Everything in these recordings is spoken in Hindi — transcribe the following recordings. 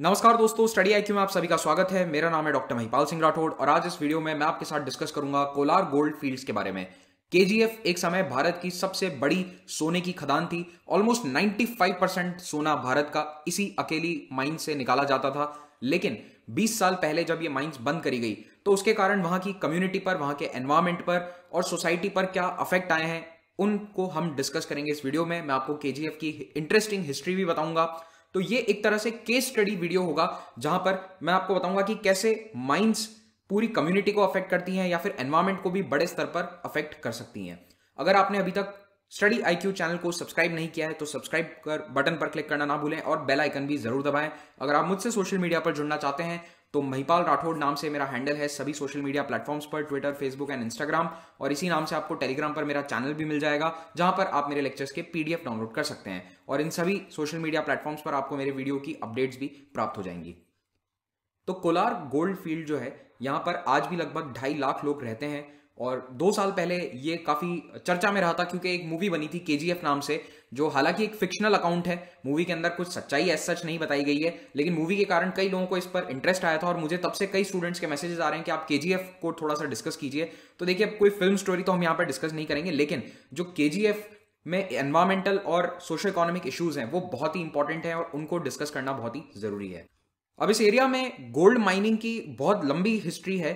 नमस्कार दोस्तों स्टडी आई में आप सभी का स्वागत है मेरा नाम है डॉक्टर महिपाल सिंह राठौड़ और आज इस वीडियो में मैं आपके साथ डिस्कस करूंगा कोलार गोल्ड फील्ड्स के बारे में केजीएफ एक समय भारत की सबसे बड़ी सोने की खदान थी ऑलमोस्ट 95 परसेंट सोना भारत का इसी अकेली माइन से निकाला जाता था लेकिन 20 साल पहले जब ये माइंस बंद करी गई तो उसके कारण वहां की कम्युनिटी पर वहां के एनवायरमेंट पर और सोसाइटी पर क्या अफेक्ट आए हैं उनको हम डिस्कस करेंगे इस वीडियो में मैं आपको केजीएफ की इंटरेस्टिंग हिस्ट्री भी बताऊंगा तो ये एक तरह से केस स्टडी वीडियो होगा जहां पर मैं आपको बताऊंगा कि कैसे माइंस पूरी कम्युनिटी को अफेक्ट करती हैं या फिर एनवायरमेंट को भी बड़े स्तर पर अफेक्ट कर सकती हैं अगर आपने अभी तक स्टडी आई चैनल को सब्सक्राइब नहीं किया है तो सब्सक्राइब कर बटन पर क्लिक करना ना भूलें और बेल आइकन भी जरूर दबाएं अगर आप मुझसे सोशल मीडिया पर जुड़ना चाहते हैं तो महिपाल राठौड़ नाम से मेरा हैंडल है सभी सोशल मीडिया प्लेटफॉर्म्स पर ट्विटर फेसबुक एंड इंस्टाग्राम और इसी नाम से आपको टेलीग्राम पर मेरा चैनल भी मिल जाएगा जहां पर आप मेरे लेक्चर्स के पीडीएफ डाउनलोड कर सकते हैं और इन सभी सोशल मीडिया प्लेटफॉर्म्स पर आपको मेरे वीडियो की अपडेट्स भी प्राप्त हो जाएंगी तो कोलार गोल्ड फील्ड जो है यहां पर आज भी लगभग ढाई लाख लोग रहते हैं और दो साल पहले ये काफ़ी चर्चा में रहा था क्योंकि एक मूवी बनी थी के नाम से जो हालांकि एक फिक्शनल अकाउंट है मूवी के अंदर कुछ सच्चाई एस सच नहीं बताई गई है लेकिन मूवी के कारण कई लोगों को इस पर इंटरेस्ट आया था और मुझे तब से कई स्टूडेंट्स के मैसेजेस आ रहे हैं कि आप के को थोड़ा सा डिस्कस कीजिए तो देखिए अब कोई फिल्म स्टोरी तो हम यहाँ पर डिस्कस नहीं करेंगे लेकिन जो के में एनवायरमेंटल और सोशो इकोनॉमिक इश्यूज हैं वो बहुत ही इंपॉर्टेंट है और उनको डिस्कस करना बहुत ही ज़रूरी है अब इस एरिया में गोल्ड माइनिंग की बहुत लंबी हिस्ट्री है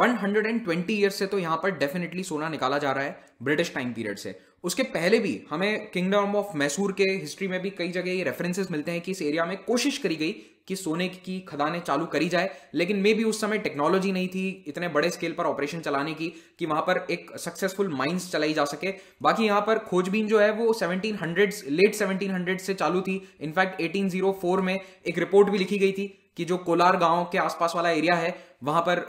120 ईयर्स से तो यहां पर डेफिनेटली सोना निकाला जा रहा है ब्रिटिश टाइम पीरियड से उसके पहले भी हमें किंगडम ऑफ मैसूर के हिस्ट्री में भी कई जगह ये रेफरेंसेस मिलते हैं कि इस एरिया में कोशिश करी गई कि सोने की खदानें चालू करी जाए लेकिन मे भी उस समय टेक्नोलॉजी नहीं थी इतने बड़े स्केल पर ऑपरेशन चलाने की कि वहां पर एक सक्सेसफुल माइंस चलाई जा सके बाकी यहां पर खोजबीन जो है वो 1700 लेट 1700 से चालू थी इनफैक्ट 1804 में एक रिपोर्ट भी लिखी गई थी कि जो कोलार गांव के आसपास वाला एरिया है वहां पर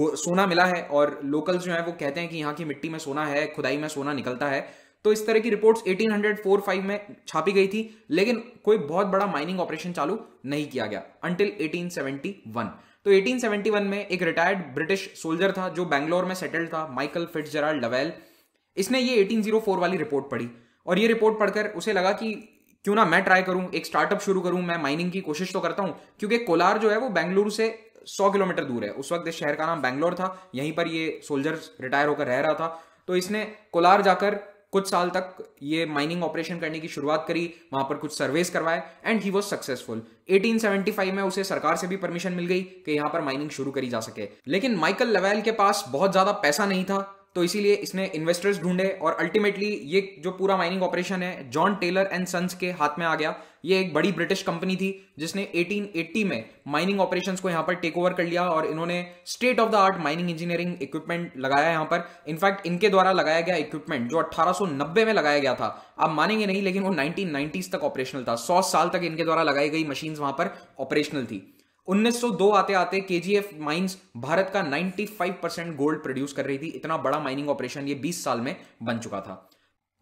सोना मिला है और लोकल्स जो है वो कहते हैं कि यहाँ की मिट्टी में सोना है खुदाई में सोना निकलता है तो इस तरह की रिपोर्ट्स 1804-5 में छापी गई थी लेकिन कोई बहुत बड़ा माइनिंग ऑपरेशन चालू नहीं किया गया अंटिल 1871 तो 1871 में एक रिटायर्ड ब्रिटिश सोल्जर था जो बैंगलोर में सेटल्ड था माइकल फिट्जराल्ड लवेल इसने ये 1804 वाली रिपोर्ट पढ़ी और ये रिपोर्ट पढ़कर उसे लगा कि क्यों ना मैं ट्राई करूं एक स्टार्टअप शुरू करूं मैं माइनिंग की कोशिश तो करता हूं क्योंकि कोलार जो है वो बेंगलुरु से सौ किलोमीटर दूर है उस वक्त इस शहर का नाम बैंगलोर था यहीं पर ये सोल्जर रिटायर होकर रह रहा था तो इसने कोलार जाकर कुछ साल तक ये माइनिंग ऑपरेशन करने की शुरुआत करी वहां पर कुछ सर्वेस करवाए एंड ही वॉज सक्सेसफुल 1875 में उसे सरकार से भी परमिशन मिल गई कि यहां पर माइनिंग शुरू करी जा सके लेकिन माइकल लवेल के पास बहुत ज्यादा पैसा नहीं था तो इसीलिए इसने इन्वेस्टर्स ढूंढे और अल्टीमेटली ये जो पूरा माइनिंग ऑपरेशन है जॉन टेलर एंड सन्स के हाथ में आ गया ये एक बड़ी ब्रिटिश कंपनी थी जिसने 1880 में माइनिंग ऑपरेशंस को यहाँ पर टेक ओवर कर लिया और इन्होंने state of the art mining engineering equipment लगाया यहाँ पर इनफैक्ट इनके द्वारा लगाया गया इक्विपमेंट जो अट्ठारह में लगाया गया था आप मानेंगे नहीं लेकिन वो नाइनटीन तक ऑपरेशनल था सौ साल तक इनके द्वारा लगाई गई मशीन वहां पर ऑपरेशनल थी 1902 आते आते के जी एफ माइन्स भारत का 95 परसेंट गोल्ड प्रोड्यूस कर रही थी इतना बड़ा माइनिंग ऑपरेशन ये 20 साल में बन चुका था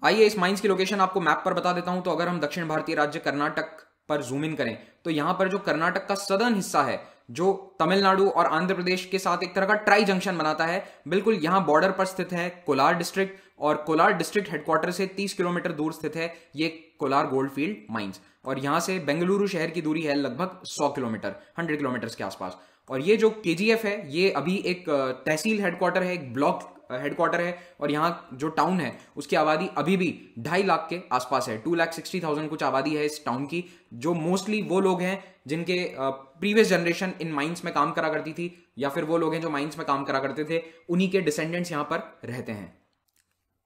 आइए इस माइंस की लोकेशन आपको मैप पर बता देता हूं तो अगर हम दक्षिण भारतीय राज्य कर्नाटक पर जूम इन करें तो यहां पर जो कर्नाटक का सदर्न हिस्सा है जो तमिलनाडु और आंध्र प्रदेश के साथ एक तरह का ट्राई जंक्शन बनाता है बिल्कुल यहां बॉर्डर पर स्थित है कोलार डिस्ट्रिक्ट और कोलार डिस्ट्रिक्ट हेडक्वार्टर से 30 किलोमीटर दूर स्थित है ये कोलार गोल्ड फील्ड माइन्स और यहाँ से बेंगलुरु शहर की दूरी है लगभग 100 किलोमीटर 100 किलोमीटर के आसपास और ये जो के है ये अभी एक तहसील हेडक्वार्टर है एक ब्लॉक हेडक्वार्टर है और यहाँ जो टाउन है उसकी आबादी अभी भी ढाई लाख के आसपास है टू लाख सिक्सटी थाउजेंड कुछ आबादी है इस टाउन की जो मोस्टली वो लोग हैं जिनके प्रीवियस जनरेशन इन माइंस में काम करा करती थी या फिर वो लोग हैं जो माइंस में काम करा करते थे उन्हीं के डिसेंडेंट्स यहाँ पर रहते हैं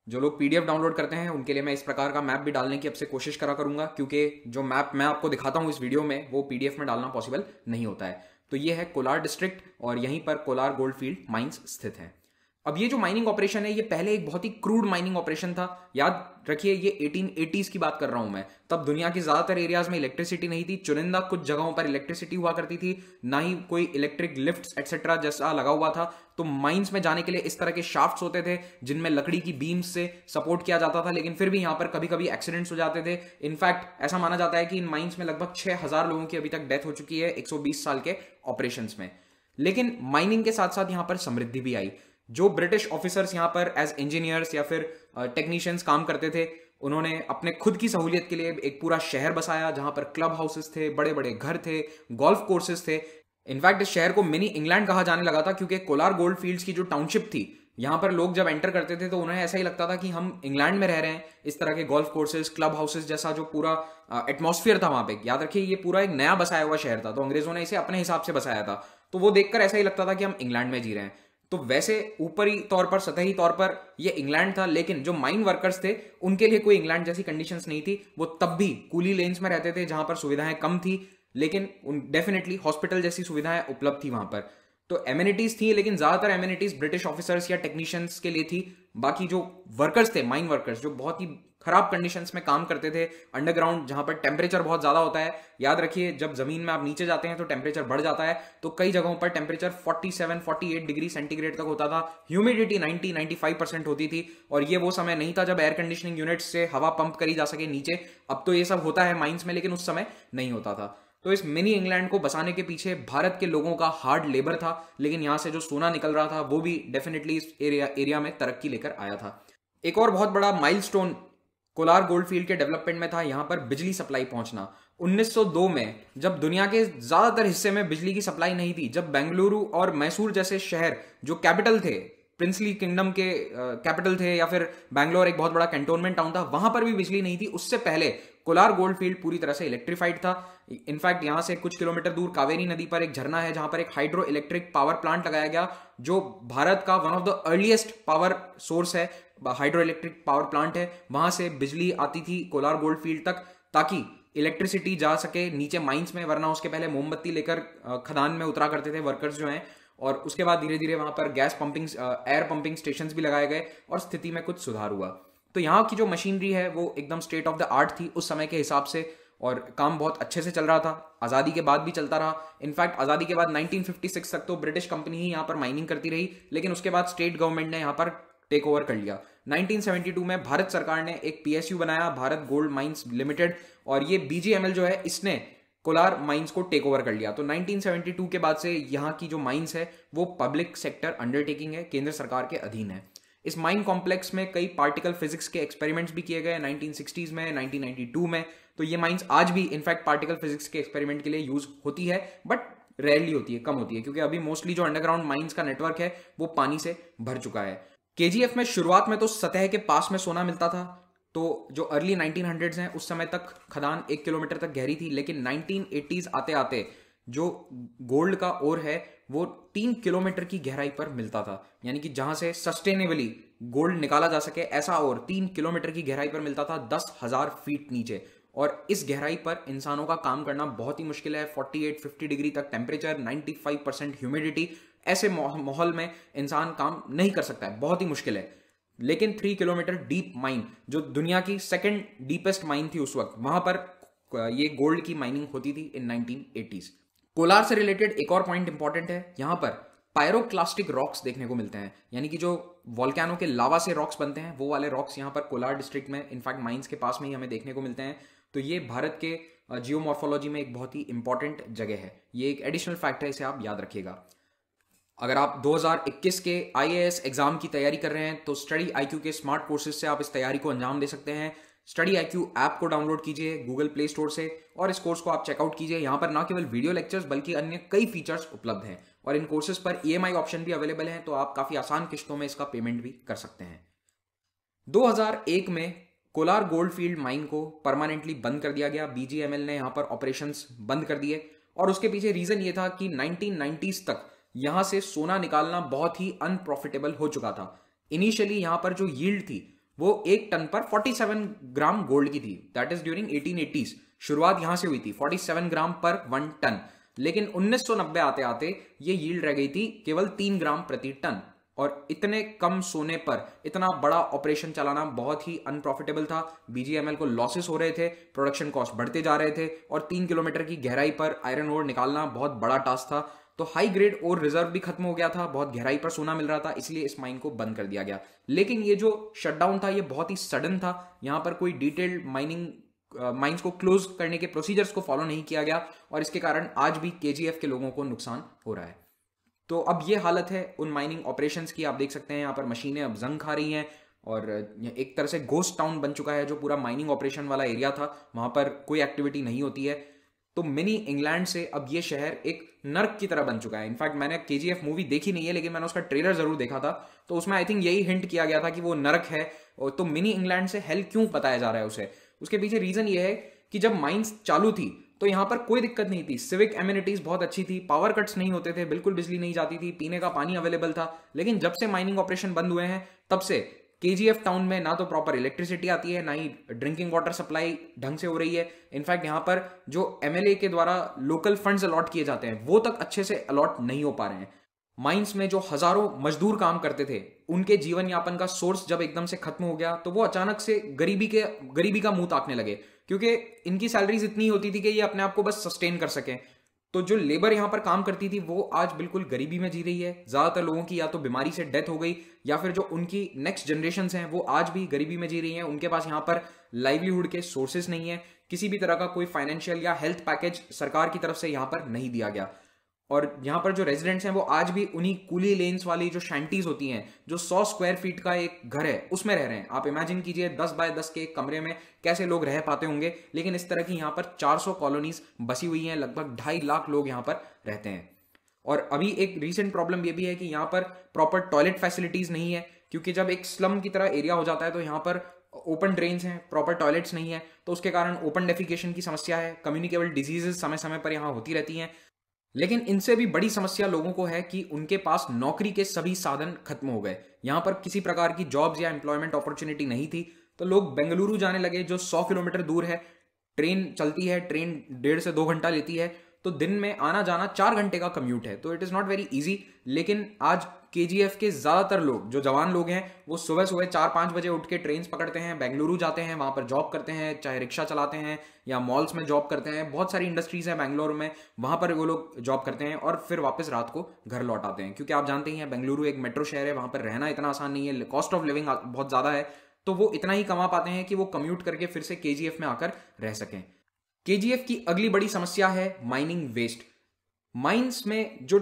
जो लोग पीडीएफ डाउनलोड करते हैं उनके लिए मैं इस प्रकार का मैप भी डालने की अब से कोशिश करा करूंगा क्योंकि जो मैप मैं आपको दिखाता हूँ इस वीडियो में वो पीडीएफ में डालना पॉसिबल नहीं होता है तो ये है कोलार डिस्ट्रिक्ट और यहीं पर कोलार गोल्ड फील्ड माइंस स्थित है अब ये जो माइनिंग ऑपरेशन है ये पहले एक बहुत ही क्रूड माइनिंग ऑपरेशन था याद रखिए ये 1880s की बात कर रहा हूं मैं तब दुनिया के ज्यादातर एरियाज में इलेक्ट्रिसिटी नहीं थी चुनिंदा कुछ जगहों पर इलेक्ट्रिसिटी हुआ करती थी ना ही कोई इलेक्ट्रिक लिफ्ट एक्सेट्रा जैसा लगा हुआ था तो माइंस में जाने के लिए इस तरह के शाफ्ट होते थे जिनमें लकड़ी की बीम्स से सपोर्ट किया जाता था लेकिन फिर भी यहां पर कभी कभी एक्सीडेंट्स हो जाते थे इनफैक्ट ऐसा माना जाता है कि इन माइंस में लगभग छह लोगों की अभी तक डेथ हो चुकी है एक साल के ऑपरेशन में लेकिन माइनिंग के साथ साथ यहां पर समृद्धि भी आई जो ब्रिटिश ऑफिसर्स यहाँ पर एज इंजीनियर्स या फिर टेक्नीशियंस काम करते थे उन्होंने अपने खुद की सहूलियत के लिए एक पूरा शहर बसाया जहाँ पर क्लब हाउसेस थे बड़े बड़े घर थे गोल्फ कोर्सेज थे इनफैक्ट इस शहर को मिनी इंग्लैंड कहा जाने लगा था क्योंकि कोलार गोल्ड फील्ड्स की जो टाउनशिप थी यहाँ पर लोग जब एंटर करते थे तो उन्हें ऐसा ही लगता था कि हम इंग्लैंड में रह रहे हैं इस तरह के गोल्फ कोर्सेज क्लब हाउसेज जैसा जो पूरा एटमोसफियर था वहाँ पे याद रखिए ये पूरा एक नया बसाया हुआ शहर था तो अंग्रेजों ने इसे अपने हिसाब से बसाया था तो वो देखकर ऐसा ही लगता था कि हम इंग्लैंड में जी रहे हैं तो वैसे ऊपरी तौर पर सतही तौर पर यह इंग्लैंड था लेकिन जो माइन वर्कर्स थे उनके लिए कोई इंग्लैंड जैसी कंडीशंस नहीं थी वो तब भी कूली लेन्स में रहते थे जहां पर सुविधाएं कम थी लेकिन उन डेफिनेटली हॉस्पिटल जैसी सुविधाएं उपलब्ध थी वहां पर तो एम्यूनिटीज थी लेकिन ज्यादातर एम्यूनिटीज ब्रिटिश ऑफिसर्स या टेक्नीशियंस के लिए थी बाकी जो वर्कर्स थे माइन वर्कर्स जो बहुत ही खराब कंडीशन में काम करते थे अंडरग्राउंड जहां पर टेम्परेचर बहुत ज़्यादा होता है याद रखिए जब ज़मीन में आप नीचे जाते हैं तो टेम्परेचर बढ़ जाता है तो कई जगहों पर टेम्परेचर 47, 48 डिग्री सेंटीग्रेड तक होता था ह्यूमिडिटी 90, 95 परसेंट होती थी और ये वो समय नहीं था जब एयर कंडीशनिंग यूनिट से हवा पंप करी जा सके नीचे अब तो ये सब होता है माइंस में लेकिन उस समय नहीं होता था तो इस मिनी इंग्लैंड को बसाने के पीछे भारत के लोगों का हार्ड लेबर था लेकिन यहाँ से जो सोना निकल रहा था वो भी डेफिनेटली इस एरिया एरिया में तरक्की लेकर आया था एक और बहुत बड़ा माइलस्टोन कोलार गोल्ड फील्ड के डेवलपमेंट में था यहाँ पर बिजली सप्लाई पहुंचना 1902 में जब दुनिया के ज्यादातर हिस्से में बिजली की सप्लाई नहीं थी जब बेंगलुरु और मैसूर जैसे शहर जो कैपिटल थे प्रिंसली किंगडम के कैपिटल थे या फिर बैंगलोर एक बहुत बड़ा कैंटोनमेंट टाउन था वहां पर भी बिजली नहीं थी उससे पहले कोलार गोल्ड फील्ड पूरी तरह से इलेक्ट्रीफाइड था इनफैक्ट यहाँ से कुछ किलोमीटर दूर कावेरी नदी पर एक झरना है जहां पर एक हाइड्रो इलेक्ट्रिक पावर प्लांट लगाया गया जो भारत का one of the earliest power source है हाइड्रो इलेक्ट्रिक पावर प्लांट है वहां से बिजली आती थी कोलार गोल्ड फील्ड तक ताकि इलेक्ट्रिसिटी जा सके नीचे माइंस में वरना उसके पहले मोमबत्ती लेकर खदान में उतरा करते थे वर्कर्स जो हैं और उसके बाद धीरे धीरे वहां पर gas pumping air pumping station भी लगाए गए और स्थिति में कुछ सुधार हुआ तो यहाँ की जो मशीनरी है वो एकदम स्टेट ऑफ द आर्ट थी उस समय के हिसाब से और काम बहुत अच्छे से चल रहा था आज़ादी के बाद भी चलता रहा इनफैक्ट आज़ादी के बाद 1956 तक तो ब्रिटिश कंपनी ही यहाँ पर माइनिंग करती रही लेकिन उसके बाद स्टेट गवर्नमेंट ने यहाँ पर टेक ओवर कर लिया 1972 में भारत सरकार ने एक पीएसयू बनाया भारत गोल्ड माइंस लिमिटेड और ये बीजीएमएल जो है इसने कोलार माइंस को टेक ओवर कर लिया तो 1972 के बाद से यहाँ की जो माइंस है वो पब्लिक सेक्टर अंडरटेकिंग है केंद्र सरकार के अधीन है इस माइन कॉम्प्लेक्स में कई पार्टिकल फिजिक्स के एक्सपेरिमेंट्स भी किए गए 1960s में 1992 में तो ये माइंस आज भी इनफैक्ट पार्टिकल फिजिक्स के एक्सपेरिमेंट के लिए यूज होती है बट रेयरली होती है कम होती है क्योंकि अभी मोस्टली जो अंडरग्राउंड माइंस का नेटवर्क है वो पानी से भर चुका है के में शुरुआत में तो सतह के पास में सोना मिलता था तो जो अर्ली 1900s हैं उस समय तक खदान एक किलोमीटर तक गहरी थी लेकिन 1980s आते आते जो गोल्ड का ओर है वो तीन किलोमीटर की गहराई पर मिलता था यानी कि जहां से सस्टेनेबली गोल्ड निकाला जा सके ऐसा और तीन किलोमीटर की गहराई पर मिलता था दस हजार फीट नीचे और इस गहराई पर इंसानों का काम करना बहुत ही मुश्किल है 48 50 डिग्री तक टेम्परेचर 95 परसेंट ह्यूमिडिटी ऐसे माहौल में इंसान काम नहीं कर सकता है बहुत ही मुश्किल है लेकिन थ्री किलोमीटर डीप माइन जो दुनिया की सेकेंड डीपेस्ट माइन थी उस वक्त वहां पर ये गोल्ड की माइनिंग होती थी इन 1980s कोलार से रिलेटेड एक और पॉइंट इंपॉर्टेंट है यहां पर पायरोक्लास्टिक रॉक्स देखने को मिलते हैं यानी कि जो वॉल्कैनो के लावा से रॉक्स बनते हैं वो वाले रॉक्स यहाँ पर कोलार डिस्ट्रिक्ट में इनफैक्ट माइंस के पास में ही हमें देखने को मिलते हैं तो ये भारत के जियोमॉर्फोलॉजी में एक बहुत ही इंपॉर्टेंट जगह है ये एक एडिशनल फैक्ट है इसे आप याद रखिएगा अगर आप 2021 के आईएएस एग्जाम की तैयारी कर रहे हैं तो स्टडी आईक्यू के स्मार्ट कोर्सेज से आप इस तैयारी को अंजाम दे सकते हैं स्टडी आईक्यू ऐप को डाउनलोड कीजिए गूगल प्ले स्टोर से और इस कोर्स को आप चेकआउट कीजिए यहाँ पर ना केवल वीडियो लेक्चर्स बल्कि अन्य कई फीचर्स उपलब्ध हैं और इन कोर्सेज पर ई e ऑप्शन भी अवेलेबल हैं तो आप काफ़ी आसान किश्तों में इसका पेमेंट भी कर सकते हैं 2001 में कोलार गोल्ड फील्ड माइन को परमानेंटली बंद कर दिया गया बीजीएमएल ने यहाँ पर ऑपरेशंस बंद कर दिए और उसके पीछे रीज़न ये था कि 1990s तक यहां से सोना निकालना बहुत ही अनप्रॉफिटेबल हो चुका था इनिशियली यहां पर जो यील्ड थी वो एक टन पर 47 ग्राम गोल्ड की थी दैट इज ड्यूरिंग 1880s शुरुआत यहां से हुई थी 47 ग्राम पर वन टन लेकिन 1990 आते आते ये यील्ड रह गई थी केवल तीन ग्राम प्रति टन और इतने कम सोने पर इतना बड़ा ऑपरेशन चलाना बहुत ही अनप्रॉफिटेबल था बीजीएमएल को लॉसेस हो रहे थे प्रोडक्शन कॉस्ट बढ़ते जा रहे थे और तीन किलोमीटर की गहराई पर आयरन ओर निकालना बहुत बड़ा टास्क था तो हाई ग्रेड और रिजर्व भी खत्म हो गया था बहुत गहराई पर सोना मिल रहा था इसलिए इस माइन को बंद कर दिया गया लेकिन ये जो शटडाउन था ये बहुत ही सडन था यहाँ पर कोई डिटेल्ड माइनिंग माइंस को क्लोज करने के प्रोसीजर्स को फॉलो नहीं किया गया और इसके कारण आज भी के के लोगों को नुकसान हो रहा है तो अब ये हालत है उन माइनिंग ऑपरेशंस की आप देख सकते हैं यहाँ पर मशीनें अब जंग खा रही हैं और एक तरह से घोस्ट टाउन बन चुका है जो पूरा माइनिंग ऑपरेशन वाला एरिया था वहां पर कोई एक्टिविटी नहीं होती है तो मिनी इंग्लैंड से अब ये शहर एक नर्क की तरह बन चुका है इनफैक्ट मैंने के मूवी देखी नहीं है लेकिन मैंने उसका ट्रेलर जरूर देखा था तो उसमें आई थिंक यही हिंट किया गया था कि वो नर्क है तो मिनी इंग्लैंड से हेल क्यों बताया जा रहा है उसे उसके पीछे रीजन ये है कि जब माइंस चालू थी तो यहाँ पर कोई दिक्कत नहीं थी सिविक एम्यूनिटीज बहुत अच्छी थी पावर कट्स नहीं होते थे बिल्कुल बिजली नहीं जाती थी पीने का पानी अवेलेबल था लेकिन जब से माइनिंग ऑपरेशन बंद हुए हैं तब से के टाउन में ना तो प्रॉपर इलेक्ट्रिसिटी आती है ना ही ड्रिंकिंग वाटर सप्लाई ढंग से हो रही है इनफैक्ट यहाँ पर जो एम के द्वारा लोकल फंड्स अलॉट किए जाते हैं वो तक अच्छे से अलॉट नहीं हो पा रहे हैं माइंस में जो हजारों मजदूर काम करते थे उनके जीवन यापन का सोर्स जब एकदम से खत्म हो गया तो वो अचानक से गरीबी के गरीबी का मुंह ताकने लगे क्योंकि इनकी सैलरीज इतनी होती थी कि ये अपने आप को बस सस्टेन कर सकें तो जो लेबर यहां पर काम करती थी वो आज बिल्कुल गरीबी में जी रही है ज़्यादातर लोगों की या तो बीमारी से डेथ हो गई या फिर जो उनकी नेक्स्ट जनरेशन हैं वो आज भी गरीबी में जी रही हैं उनके पास यहां पर लाइवलीहुड के सोर्सेस नहीं है किसी भी तरह का कोई फाइनेंशियल या हेल्थ पैकेज सरकार की तरफ से यहां पर नहीं दिया गया और यहाँ पर जो रेजिडेंट्स हैं वो आज भी उन्हीं कूली लेन्स वाली जो शैंटीज होती हैं जो 100 स्क्वायर फीट का एक घर है उसमें रह रहे हैं आप इमेजिन कीजिए 10 बाय 10 के एक कमरे में कैसे लोग रह पाते होंगे लेकिन इस तरह की यहाँ पर 400 कॉलोनीज बसी हुई हैं लगभग ढाई लाख लोग यहाँ पर रहते हैं और अभी एक रिसेंट प्रॉब्लम ये भी है कि यहाँ पर प्रॉपर टॉयलेट फैसिलिटीज नहीं है क्योंकि जब एक स्लम की तरह एरिया हो जाता है तो यहाँ पर ओपन ड्रेन्स हैं प्रॉपर टॉयलेट्स नहीं है तो उसके कारण ओपन डेफिकेशन की समस्या है कम्युनिकेबल डिजीजेज समय समय पर यहाँ होती रहती हैं लेकिन इनसे भी बड़ी समस्या लोगों को है कि उनके पास नौकरी के सभी साधन खत्म हो गए यहां पर किसी प्रकार की जॉब्स या एम्प्लॉयमेंट अपॉर्चुनिटी नहीं थी तो लोग बेंगलुरु जाने लगे जो सौ किलोमीटर दूर है ट्रेन चलती है ट्रेन डेढ़ से दो घंटा लेती है तो दिन में आना जाना चार घंटे का कम्यूट है तो it is not very easy लेकिन आज के के ज़्यादातर लोग जो जवान लोग हैं वो सुबह सुबह चार पाँच बजे उठ के ट्रेन पकड़ते हैं बेंगलुरु जाते हैं वहाँ पर जॉब करते हैं चाहे रिक्शा चलाते हैं या मॉल्स में जॉब करते हैं बहुत सारी इंडस्ट्रीज़ हैं बेंगलुरु में वहाँ पर वो लोग जॉब करते हैं और फिर वापस रात को घर लौट आते हैं क्योंकि आप जानते ही हैं बेंगलुरु एक मेट्रो शहर है वहाँ पर रहना इतना आसान नहीं है कॉस्ट ऑफ लिविंग बहुत ज़्यादा है तो वो इतना ही कमा पाते हैं कि वो कम्यूट करके फिर से के में आकर रह सकें केजीएफ की अगली बड़ी समस्या है माइनिंग वेस्ट माइंस में जो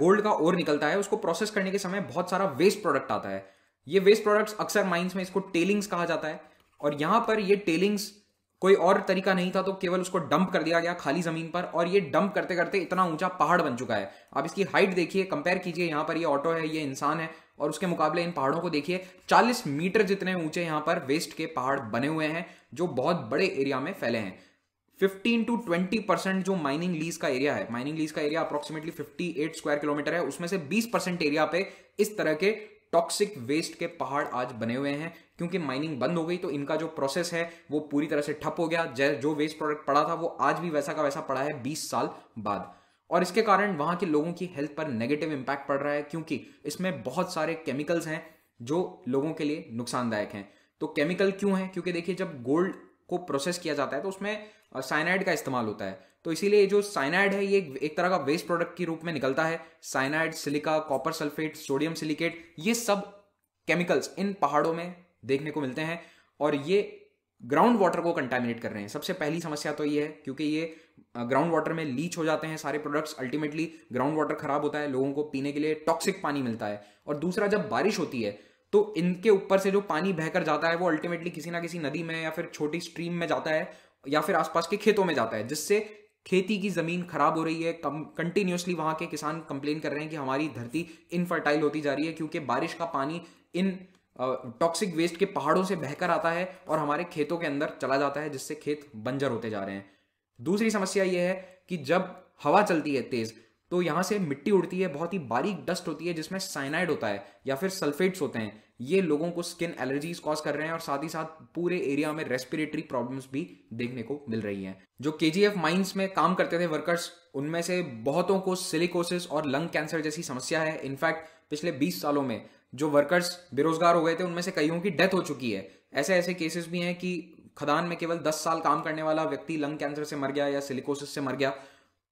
गोल्ड का ओर निकलता है उसको प्रोसेस करने के समय बहुत सारा वेस्ट प्रोडक्ट आता है ये वेस्ट प्रोडक्ट्स अक्सर माइंस में इसको टेलिंग्स कहा जाता है और यहां पर ये टेलिंग्स कोई और तरीका नहीं था तो केवल उसको डंप कर दिया गया खाली जमीन पर और ये डंप करते करते इतना ऊंचा पहाड़ बन चुका है आप इसकी हाइट देखिए कंपेयर कीजिए यहां पर ये ऑटो है ये इंसान है और उसके मुकाबले इन पहाड़ों को देखिए 40 मीटर जितने ऊंचे यहां पर वेस्ट के पहाड़ बने हुए हैं जो बहुत बड़े एरिया में फैले हैं 15 टू 20 परसेंट जो माइनिंग लीज का एरिया है माइनिंग लीज का एरिया अप्रोक्सीमेटली 58 स्क्वायर किलोमीटर है उसमें से 20 परसेंट एरिया पे इस तरह के टॉक्सिक वेस्ट के पहाड़ आज बने हुए हैं क्योंकि माइनिंग बंद हो गई तो इनका जो प्रोसेस है वो पूरी तरह से ठप हो गया जो वेस्ट प्रोडक्ट पड़ा था वो आज भी वैसा का वैसा पड़ा है बीस साल बाद और इसके कारण वहां के लोगों की हेल्थ पर नेगेटिव इंपैक्ट पड़ रहा है क्योंकि इसमें बहुत सारे केमिकल्स हैं जो लोगों के लिए नुकसानदायक हैं तो केमिकल क्यों है क्योंकि देखिए जब गोल्ड को प्रोसेस किया जाता है तो उसमें साइनाइड का इस्तेमाल होता है तो इसीलिए जो साइनाइड है ये एक तरह का वेस्ट प्रोडक्ट के रूप में निकलता है cyanide silica copper sulphate sodium silicate ये सब केमिकल्स इन पहाड़ों में देखने को मिलते हैं और ये ग्राउंड वाटर को कंटामिनेट कर रहे हैं सबसे पहली समस्या तो ये है क्योंकि ये ग्राउंड वाटर में लीच हो जाते हैं सारे प्रोडक्ट्स अल्टीमेटली ग्राउंड वाटर खराब होता है लोगों को पीने के लिए टॉक्सिक पानी मिलता है और दूसरा जब बारिश होती है तो इनके ऊपर से जो पानी बहकर जाता है वो अल्टीमेटली किसी ना किसी नदी में या फिर छोटी स्ट्रीम में जाता है या फिर आसपास के खेतों में जाता है जिससे खेती की ज़मीन खराब हो रही है कम कंटिन्यूसली वहाँ के किसान कंप्लेन कर रहे हैं कि हमारी धरती इनफर्टाइल होती जा रही है क्योंकि बारिश का पानी इन टॉक्सिक वेस्ट के पहाड़ों से बहकर आता है और हमारे खेतों के अंदर चला जाता है जिससे खेत बंजर होते जा रहे हैं दूसरी समस्या ये है कि जब हवा चलती है तेज़ तो यहाँ से मिट्टी उड़ती है बहुत ही बारीक डस्ट होती है जिसमें साइनाइड होता है या फिर सल्फेट्स होते हैं ये लोगों को स्किन एलर्जीज कॉज कर रहे हैं और साथ ही साथ पूरे एरिया में रेस्पिरेटरी प्रॉब्लम्स भी देखने को मिल रही हैं जो के जी एफ माइंस में काम करते थे वर्कर्स उनमें से बहुतों को सिलिकोसिस और लंग कैंसर जैसी समस्या है इनफैक्ट पिछले बीस सालों में जो वर्कर्स बेरोजगार हो गए थे उनमें से कईयों की डेथ हो चुकी है ऐसे ऐसे केसेस भी हैं कि खदान में केवल दस साल काम करने वाला व्यक्ति लंग कैंसर से मर गया या सिलिकोसिस से मर गया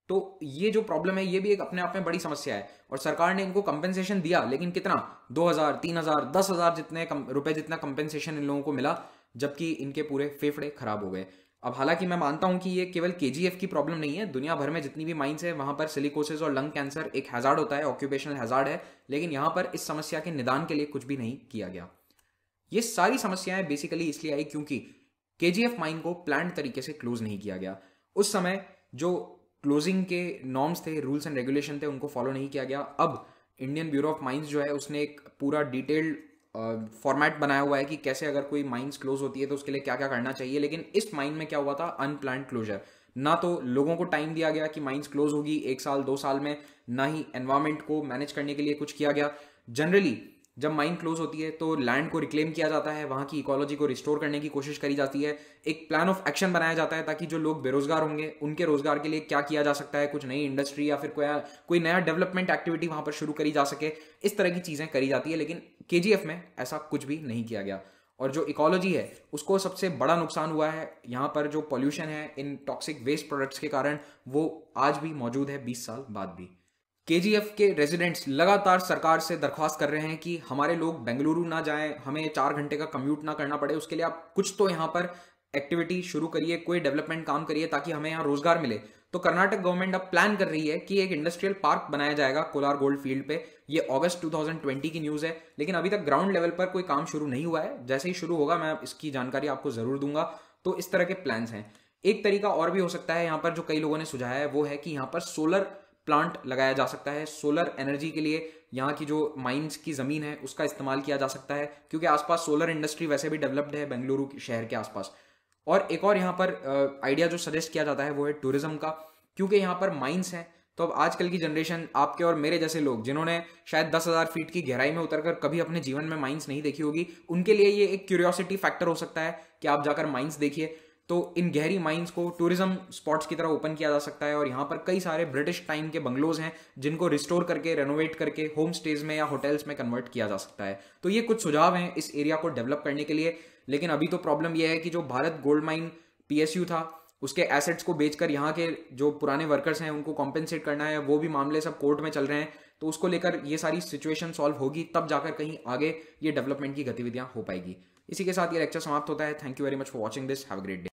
तो ये जो प्रॉब्लम है ये भी एक अपने आप में बड़ी समस्या है और सरकार ने इनको कंपेंसेशन दिया लेकिन कितना दो हजार तीन हजार दस हजार जितने रुपए जितना कंपेंसेशन इन लोगों को मिला जबकि इनके पूरे फेफड़े खराब हो गए अब हालांकि मैं मानता हूं कि ये केवल के की प्रॉब्लम नहीं है दुनिया भर में जितनी भी माइंस है वहां पर सिलिकोसिस और लंग कैंसर एक हैजार्ड होता है ऑक्यूपेशनल हैजार्ड है लेकिन यहां पर इस समस्या के निदान के लिए कुछ भी नहीं किया गया ये सारी समस्याएं बेसिकली इसलिए आई क्योंकि के जी माइन को प्लान तरीके से क्लोज नहीं किया गया उस समय जो क्लोजिंग के नॉर्म्स थे रूल्स एंड रेगुलेशन थे उनको फॉलो नहीं किया गया अब इंडियन ब्यूरो ऑफ माइंस जो है उसने एक पूरा डिटेल्ड फॉर्मेट बनाया हुआ है कि कैसे अगर कोई माइंस क्लोज होती है तो उसके लिए क्या क्या करना चाहिए लेकिन इस माइंड में क्या हुआ था अनप्लान क्लोजर ना तो लोगों को टाइम दिया गया कि माइंस क्लोज होगी एक साल दो साल में ना ही एनवायरमेंट को मैनेज करने के लिए कुछ किया गया जनरली जब माइन क्लोज होती है तो लैंड को रिक्लेम किया जाता है वहाँ की इकोलॉजी को रिस्टोर करने की कोशिश करी जाती है एक प्लान ऑफ एक्शन बनाया जाता है ताकि जो लोग बेरोजगार होंगे उनके रोजगार के लिए क्या किया जा सकता है कुछ नई इंडस्ट्री या फिर कोई कोई नया डेवलपमेंट एक्टिविटी वहाँ पर शुरू करी जा सके इस तरह की चीज़ें करी जाती है लेकिन के में ऐसा कुछ भी नहीं किया गया और जो इकोलॉजी है उसको सबसे बड़ा नुकसान हुआ है यहाँ पर जो पॉल्यूशन है इन टॉक्सिक वेस्ट प्रोडक्ट्स के कारण वो आज भी मौजूद है बीस साल बाद भी केजीएफ के रेजिडेंट्स लगातार सरकार से दरख्वास्त कर रहे हैं कि हमारे लोग बेंगलुरु ना जाएं हमें चार घंटे का कम्यूट ना करना पड़े उसके लिए आप कुछ तो यहाँ पर एक्टिविटी शुरू करिए कोई डेवलपमेंट काम करिए ताकि हमें यहाँ रोजगार मिले तो कर्नाटक गवर्नमेंट अब प्लान कर रही है कि एक इंडस्ट्रियल पार्क बनाया जाएगा कोलार गोल्ड फील्ड पे ये अगस्त 2020 की न्यूज़ है लेकिन अभी तक ग्राउंड लेवल पर कोई काम शुरू नहीं हुआ है जैसे ही शुरू होगा मैं इसकी जानकारी आपको ज़रूर दूंगा तो इस तरह के प्लान्स हैं एक तरीका और भी हो सकता है यहाँ पर जो कई लोगों ने सुझाया है वो है कि यहाँ पर सोलर प्लांट लगाया जा सकता है सोलर एनर्जी के लिए यहाँ की जो माइंस की ज़मीन है उसका इस्तेमाल किया जा सकता है क्योंकि आसपास सोलर इंडस्ट्री वैसे भी डेवलप्ड है बेंगलुरु शहर के आसपास और एक और यहाँ पर आइडिया जो सजेस्ट किया जाता है वो है टूरिज्म का क्योंकि यहाँ पर माइंस हैं तो अब आजकल की जनरेशन आपके और मेरे जैसे लोग जिन्होंने शायद दस हज़ार फीट की गहराई में उतरकर कभी अपने जीवन में माइंस नहीं देखी होगी उनके लिए ये एक क्यूरियोसिटी फैक्टर हो सकता है कि आप जाकर माइंस देखिए तो इन गहरी माइंस को टूरिज्म स्पॉट्स की तरह ओपन किया जा सकता है और यहाँ पर कई सारे ब्रिटिश टाइम के बंगलोज हैं जिनको रिस्टोर करके रेनोवेट करके होम स्टेज में या होटल्स में कन्वर्ट किया जा सकता है तो ये कुछ सुझाव हैं इस एरिया को डेवलप करने के लिए लेकिन अभी तो प्रॉब्लम यह है कि जो भारत गोल्ड माइन पीएसयू था उसके एसेट्स को बेचकर यहाँ के जो पुराने वर्कर्स हैं उनको कॉम्पेंसेट करना है वो भी मामले सब कोर्ट में चल रहे हैं तो उसको लेकर ये सारी सिचुएशन सॉल्व होगी तब जाकर कहीं आगे ये डेवलपमेंट की गतिविधियां हो पाएगी इसी के साथ ये लेक्चर समाप्त होता है thank you very much for watching this have great day